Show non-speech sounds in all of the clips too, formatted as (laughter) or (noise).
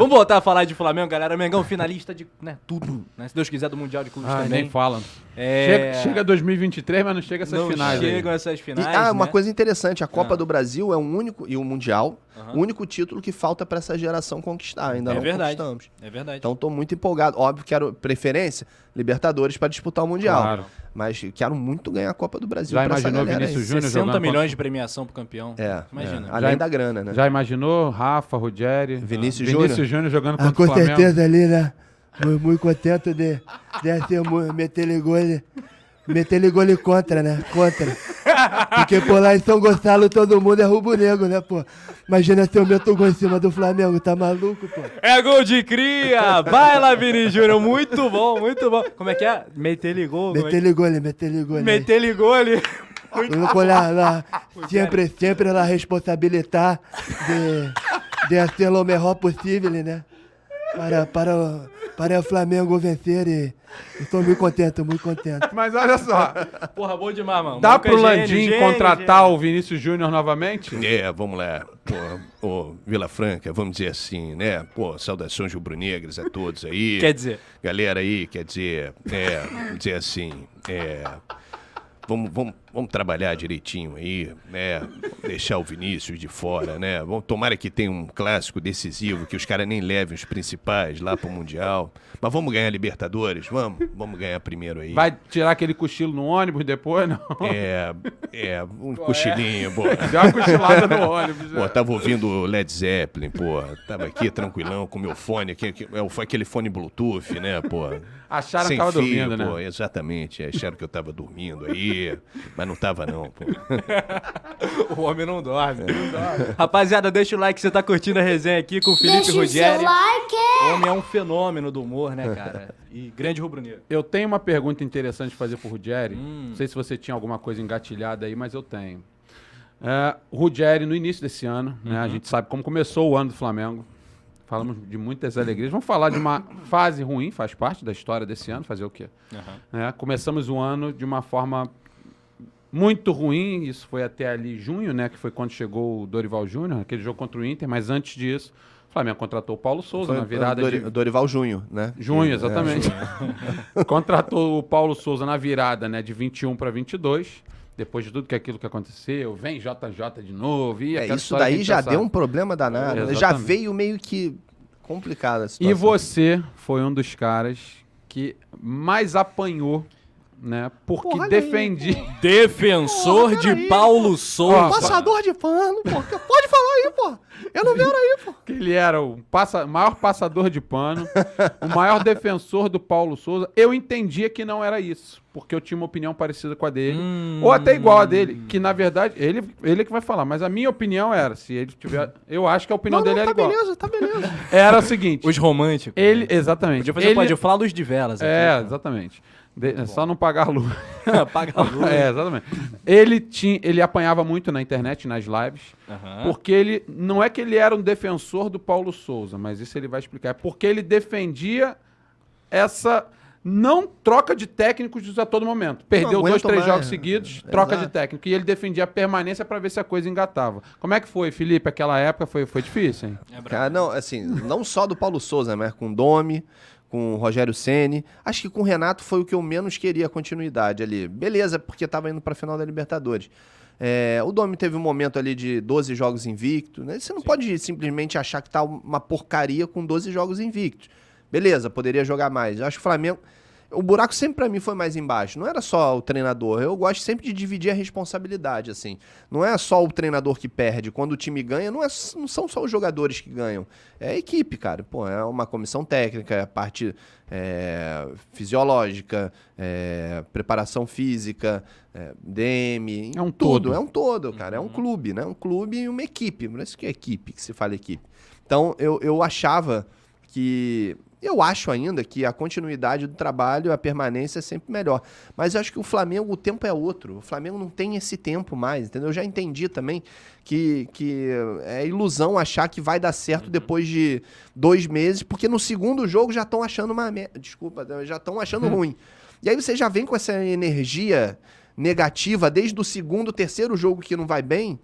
Vamos voltar a falar de Flamengo, galera. Mengão finalista de né, tudo, né? Se Deus quiser, do Mundial de Clubes ah, também. Nem fala. É... Chega, chega, 2023, mas não chega essas não finais. Não chegam aí. essas finais. E, ah, né? uma coisa interessante: a Copa ah. do Brasil é um único, e o Mundial Uhum. O único título que falta para essa geração conquistar, ainda é não verdade. conquistamos. É verdade. Então tô muito empolgado. Óbvio que era preferência Libertadores para disputar o Mundial. Claro. Mas quero muito ganhar a Copa do Brasil. Já imaginou Vinícius Júnior 60 milhões de premiação pro campeão. É. Imagina. É. Além já, da grana, né? Já imaginou Rafa, Ruggeri, Vinícius ah. Júnior? Vinícius Júnior jogando ah, contra ah, com o Flamengo. Com certeza ali, né? Muito, muito contente de, de ter ele gole, meter gole contra, né? Contra. Porque por lá em São Gonçalo todo mundo é rubro-negro, né, pô? Imagina se eu meto o gol em cima do Flamengo, tá maluco, pô? É gol de cria! Vai lá, Vini Júnior, muito bom, muito bom. Como é que é? Metele gol. É é? Metele gol, né? metele gol. Né? Metele gol. Muito Olhar lá, sempre, sempre lá responsabilitar de, de ser o melhor possível, né? Para, para para o Flamengo vencer e estou muito contente, muito contente. Mas olha só. Porra, bom demais, mano. Dá para pro é Landim gênio, contratar gênio. o Vinícius Júnior novamente? É, vamos lá. Pô, Vila Franca, vamos dizer assim, né? Pô, saudações rubro-negras a todos aí. Quer dizer. Galera aí, quer dizer, é, dizer assim, é... Vamos, vamos, Vamos trabalhar direitinho aí, né? Deixar o Vinícius de fora, né? Vamos, tomara que tenha um clássico decisivo, que os caras nem levem os principais lá pro Mundial. Mas vamos ganhar Libertadores? Vamos? Vamos ganhar primeiro aí. Vai tirar aquele cochilo no ônibus depois, não? É, é, um pô, é. cochilinho, é. pô. já cochilada no ônibus. Pô, né? tava ouvindo Led Zeppelin, pô. Tava aqui tranquilão com meu fone, aqui, aqui, é aquele fone Bluetooth, né, pô. Acharam Sem que tava fio, dormindo, pô, né? Exatamente, acharam que eu tava dormindo aí. Mas não tava, não, pô. (laughs) o homem não dorme, não é. dorme. Rapaziada, deixa o like se você tá curtindo a resenha aqui com o Felipe deixa O like. O é. homem é um fenômeno do humor, né, cara? E grande rubro-negro. Eu tenho uma pergunta interessante de fazer pro o Hum. Não sei se você tinha alguma coisa engatilhada aí, mas eu tenho. É, o no início desse ano, uhum. né, a uhum. gente sabe como começou o ano do Flamengo. Falamos de muitas alegrias. Vamos falar de uma fase ruim, faz parte da história desse ano, fazer o quê? Uhum. É, começamos o ano de uma forma muito ruim. Isso foi até ali junho, né? Que foi quando chegou o Dorival Júnior, aquele jogo contra o Inter, mas antes disso. O Flamengo contratou o Paulo Souza foi na virada Dori, de... Dorival Júnior, né? Junho, é, exatamente. É, (laughs) contratou o Paulo Souza na virada, né, de 21 para 22 depois de tudo que aquilo que aconteceu, vem JJ de novo. E é, isso daí já deu um problema danado. É, já veio meio que complicada a situação. E você foi um dos caras que mais apanhou né? Porque Porra, defendi. Aí, (laughs) Defensor porra, de aí, Paulo Souza. passador de pano, pô. Pode falar aí, pô. Eu não vejo aí, pô. Que ele era o passa... maior passador de pano, o maior defensor do Paulo Souza. Eu entendia que não era isso, porque eu tinha uma opinião parecida com a dele, hum... ou até igual a dele, que na verdade, ele, ele que vai falar, mas a minha opinião era, se ele tiver, eu acho que a opinião não, dele não, era tá igual. Beleza, tá beleza. Era o seguinte, os românticos. Ele, né? exatamente. Podia fazer ele... pode falar luz de velas. É, aqui, é, exatamente. De, só não pagar a luz. (laughs) Paga a (laughs) é, luz. é, exatamente. Ele, tinha, ele apanhava muito na internet, nas lives, uhum. porque ele. Não é que ele era um defensor do Paulo Souza, mas isso ele vai explicar. É porque ele defendia essa não troca de técnicos a todo momento. Perdeu dois, três mais. jogos seguidos, troca de técnico. E ele defendia a permanência para ver se a coisa engatava. Como é que foi, Felipe? Aquela época foi, foi difícil, hein? É Cara, não, assim, não só do Paulo Souza, né, mas com Domi, com o Rogério Ceni. Acho que com o Renato foi o que eu menos queria continuidade ali. Beleza, porque estava indo para a final da Libertadores. É, o Domi teve um momento ali de 12 jogos invicto. Né? Você não Sim. pode simplesmente achar que tá uma porcaria com 12 jogos invictos. Beleza, poderia jogar mais. Eu acho que o Flamengo o buraco sempre para mim foi mais embaixo. Não era só o treinador. Eu gosto sempre de dividir a responsabilidade, assim. Não é só o treinador que perde. Quando o time ganha, não, é, não são só os jogadores que ganham. É a equipe, cara. Pô, é uma comissão técnica, é a parte é, fisiológica, é, preparação física, é, DM. É um tudo. todo. É um todo, uhum. cara. É um clube, né? Um clube e uma equipe. Por isso que é equipe, que se fala equipe. Então, eu, eu achava que eu acho ainda que a continuidade do trabalho, a permanência é sempre melhor. Mas eu acho que o Flamengo, o tempo é outro. O Flamengo não tem esse tempo mais, entendeu? Eu já entendi também que, que é ilusão achar que vai dar certo uhum. depois de dois meses, porque no segundo jogo já estão achando uma. Desculpa, já estão achando uhum. ruim. E aí você já vem com essa energia negativa desde o segundo, terceiro jogo que não vai bem.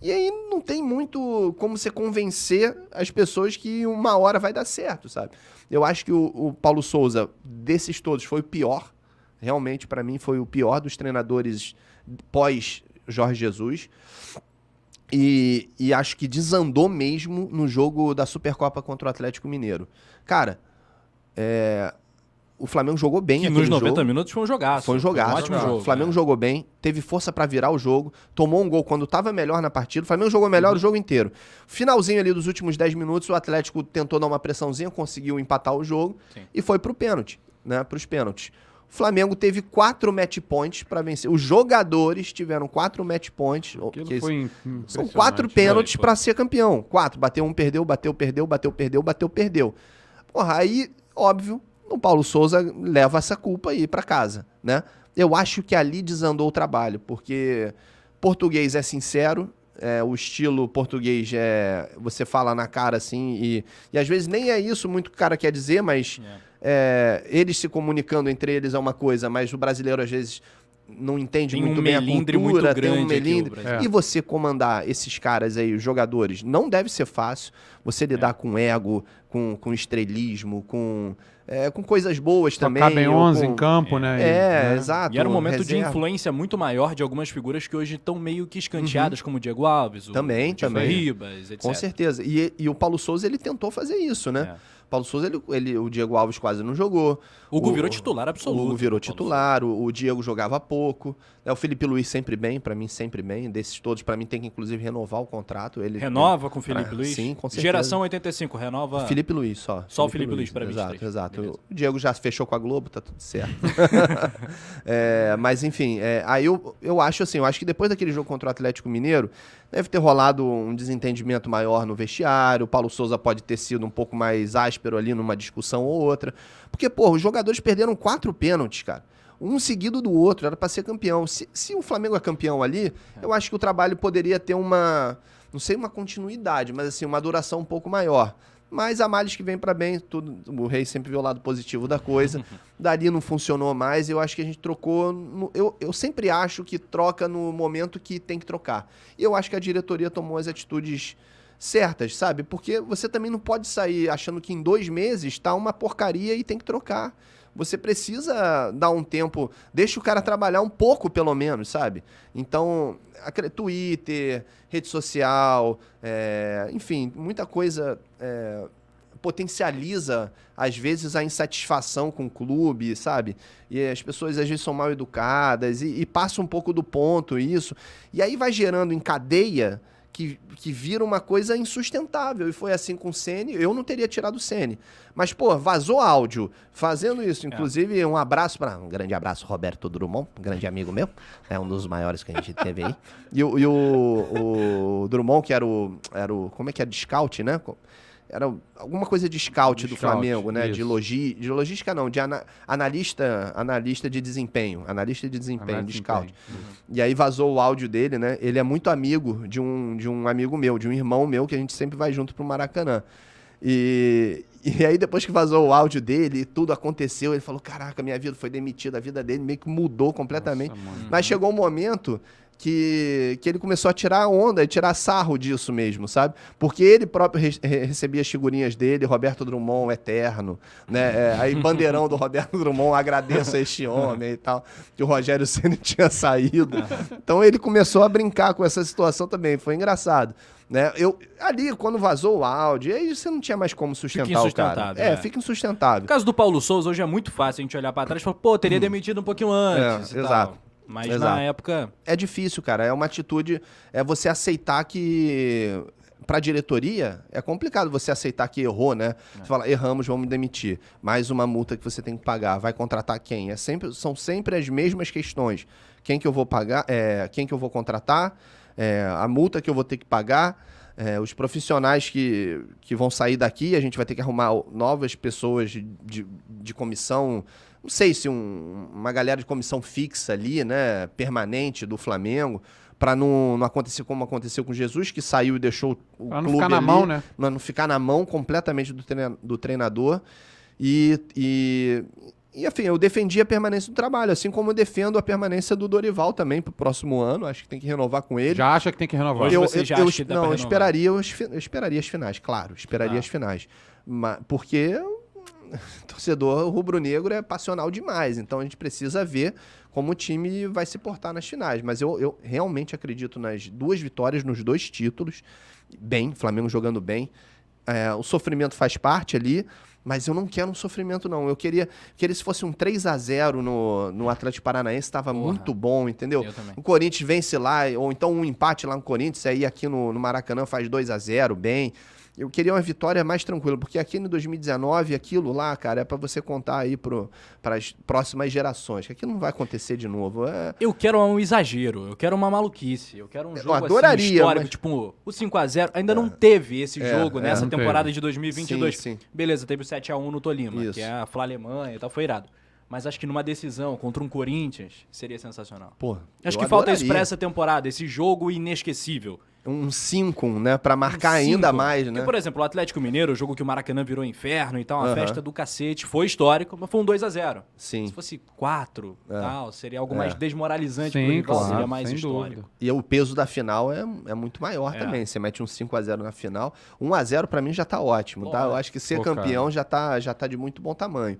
E aí não tem muito como você convencer as pessoas que uma hora vai dar certo, sabe? Eu acho que o, o Paulo Souza, desses todos, foi o pior. Realmente, para mim, foi o pior dos treinadores pós Jorge Jesus. E, e acho que desandou mesmo no jogo da Supercopa contra o Atlético Mineiro. Cara, é, o Flamengo jogou bem. Que nos 90 jogo. minutos foi um jogaço. Foi um jogaço. Foi um ótimo jogo. O Flamengo é. jogou bem, teve força para virar o jogo, tomou um gol quando estava melhor na partida. O Flamengo jogou melhor uhum. o jogo inteiro. Finalzinho ali dos últimos 10 minutos, o Atlético tentou dar uma pressãozinha, conseguiu empatar o jogo Sim. e foi pro pênalti, né? Pros pênaltis. O Flamengo teve quatro match points para vencer. Os jogadores tiveram quatro match points. Que foi são quatro né? pênaltis para ser campeão. Quatro. Bateu um, perdeu, bateu, perdeu, bateu, perdeu, bateu, perdeu. Porra, aí, óbvio, o Paulo Souza leva essa culpa aí para casa, né? Eu acho que ali desandou o trabalho, porque português é sincero, é, o estilo português é você fala na cara assim e, e às vezes nem é isso muito que o cara quer dizer, mas é. É, eles se comunicando entre eles é uma coisa, mas o brasileiro às vezes não entende tem muito um bem a cultura, muito grande tem um melindre. e você comandar esses caras aí, os jogadores, não deve ser fácil. Você lidar é. com ego, com, com estrelismo, com é, com coisas boas Só também. Cabem 11 com... em campo, né? É, né? exato. E era um momento reserva. de influência muito maior de algumas figuras que hoje estão meio que escanteadas, uhum. como o Diego Alves, o também, o também. Ribas, etc. Com certeza. E, e o Paulo Souza, ele tentou fazer isso, né? É. Paulo Souza, ele, ele, o Diego Alves quase não jogou. O Hugo virou titular absoluto. O Hugo virou titular, o, o, Diego jogava pouco. É o Felipe Luiz sempre bem, para mim sempre bem. Desses todos, para mim tem que inclusive renovar o contrato. Ele Renova com o Felipe pra, é, Luiz? Sim, com certeza. Geração 85, renova. Felipe Luiz só. Só Felipe o Felipe Luiz, Luiz para Exato, exato. O Diego já fechou com a Globo, tá tudo certo. (laughs) (laughs) é, mas enfim, é, aí eu, eu acho assim, eu acho que depois daquele jogo contra o Atlético Mineiro, Deve ter rolado um desentendimento maior no vestiário. O Paulo Souza pode ter sido um pouco mais áspero ali numa discussão ou outra. Porque, pô, os jogadores perderam quatro pênaltis, cara um seguido do outro, era para ser campeão. Se, se o Flamengo é campeão ali, é. eu acho que o trabalho poderia ter uma, não sei, uma continuidade, mas assim, uma duração um pouco maior. Mas há males que vem para bem, tudo, o rei sempre viu o lado positivo da coisa. (laughs) Dali não funcionou mais, eu acho que a gente trocou. No, eu, eu sempre acho que troca no momento que tem que trocar. E eu acho que a diretoria tomou as atitudes certas, sabe? Porque você também não pode sair achando que em dois meses está uma porcaria e tem que trocar você precisa dar um tempo, deixa o cara trabalhar um pouco, pelo menos, sabe? Então, Twitter, rede social, é, enfim, muita coisa é, potencializa, às vezes, a insatisfação com o clube, sabe? E as pessoas, às vezes, são mal educadas e, e passa um pouco do ponto isso. E aí vai gerando em cadeia que, que vira uma coisa insustentável. E foi assim com o Sene. Eu não teria tirado o Sene. Mas, pô, vazou áudio fazendo isso. É. Inclusive, é. um abraço para um grande abraço, Roberto Drummond, um grande amigo meu. É um dos maiores que a gente teve aí. E, e o, o, Drummond, que era o, era o. Como é que é? De scout, né? era alguma coisa de scout de do scout, Flamengo, né? Isso. De, logi, de logística não, de ana, analista, analista de desempenho, analista de desempenho, analista de scout. E aí vazou o áudio dele, né? Ele é muito amigo de um, de um amigo meu, de um irmão meu que a gente sempre vai junto pro Maracanã. E, e aí depois que vazou o áudio dele, tudo aconteceu, ele falou: "Caraca, minha vida foi demitida, a vida dele meio que mudou completamente". Nossa, Mas chegou um momento que, que ele começou a tirar onda e tirar sarro disso mesmo, sabe? Porque ele próprio re recebia as figurinhas dele, Roberto Drummond eterno, né? É, aí bandeirão do Roberto Drummond, agradeço a este homem e tal, que o Rogério Senna (laughs) tinha saído. Então ele começou a brincar com essa situação também, foi engraçado. Né? Eu, ali, quando vazou o áudio, aí você não tinha mais como sustentar o cara. É, é, fica insustentável. No caso do Paulo Souza, hoje é muito fácil a gente olhar para trás e falar, pô, teria demitido um pouquinho antes. É, exato. Tal. Mas Exato. na época. É difícil, cara. É uma atitude. É você aceitar que. Para a diretoria, é complicado você aceitar que errou, né? É. Você fala, erramos, vamos demitir. Mais uma multa que você tem que pagar. Vai contratar quem? É sempre, são sempre as mesmas questões. Quem que eu vou pagar? É, quem que eu vou contratar? É, a multa que eu vou ter que pagar? É, os profissionais que, que vão sair daqui, a gente vai ter que arrumar novas pessoas de, de, de comissão, não sei se um, uma galera de comissão fixa ali, né, permanente do Flamengo, para não, não acontecer como aconteceu com Jesus, que saiu e deixou o pra não clube ficar na ali, mão, né? Não, não ficar na mão completamente do, do treinador. E, e, e, enfim, eu defendi a permanência do trabalho, assim como eu defendo a permanência do Dorival também para o próximo ano. Acho que tem que renovar com ele. Já acha que tem que renovar? Eu, Você já eu, acha eu, que dá não, eu esperaria, eu, esperaria as finais, claro, esperaria ah. as finais, mas, porque é (laughs) torcedor rubro-negro é passional demais. Então a gente precisa ver como o time vai se portar nas finais. Mas eu, eu realmente acredito nas duas vitórias, nos dois títulos. Bem, Flamengo jogando bem. É, o sofrimento faz parte ali, mas eu não quero um sofrimento, não. Eu queria, queria se fosse um 3 a 0 no, no Atlético Paranaense, estava muito bom, entendeu? O Corinthians vence lá, ou então um empate lá no Corinthians, aí aqui no, no Maracanã faz 2 a 0 bem. Eu queria uma vitória mais tranquila, porque aqui no 2019, aquilo lá, cara, é para você contar aí para as próximas gerações, que aquilo não vai acontecer de novo. É... Eu quero um exagero, eu quero uma maluquice, eu quero um jogo eu assim, adoraria, assim, histórico, mas... tipo o 5 a 0 ainda é. não teve esse é, jogo né, é, nessa temporada teve. de 2022. Sim, sim. Beleza, teve o 7 a 1 no Tolima, Isso. que é a Flá Alemanha e tal, foi irado. Mas acho que numa decisão contra um Corinthians seria sensacional. Pô, acho que falta isso pra essa temporada, esse jogo inesquecível. Um 5, né? Pra marcar um ainda mais, né? Porque, por exemplo, o Atlético Mineiro, o jogo que o Maracanã virou inferno e tal, uma uhum. festa do cacete, foi histórico, mas foi um 2 a 0 Sim. Se fosse 4 é. tal, seria algo é. mais desmoralizante Sim, pro rival, claro, seria mais histórico. Dúvida. E o peso da final é, é muito maior é. também. Você mete um 5 a 0 na final. 1 a 0 para mim já tá ótimo, tá? Eu é. acho que ser Pô, campeão já tá, já tá de muito bom tamanho.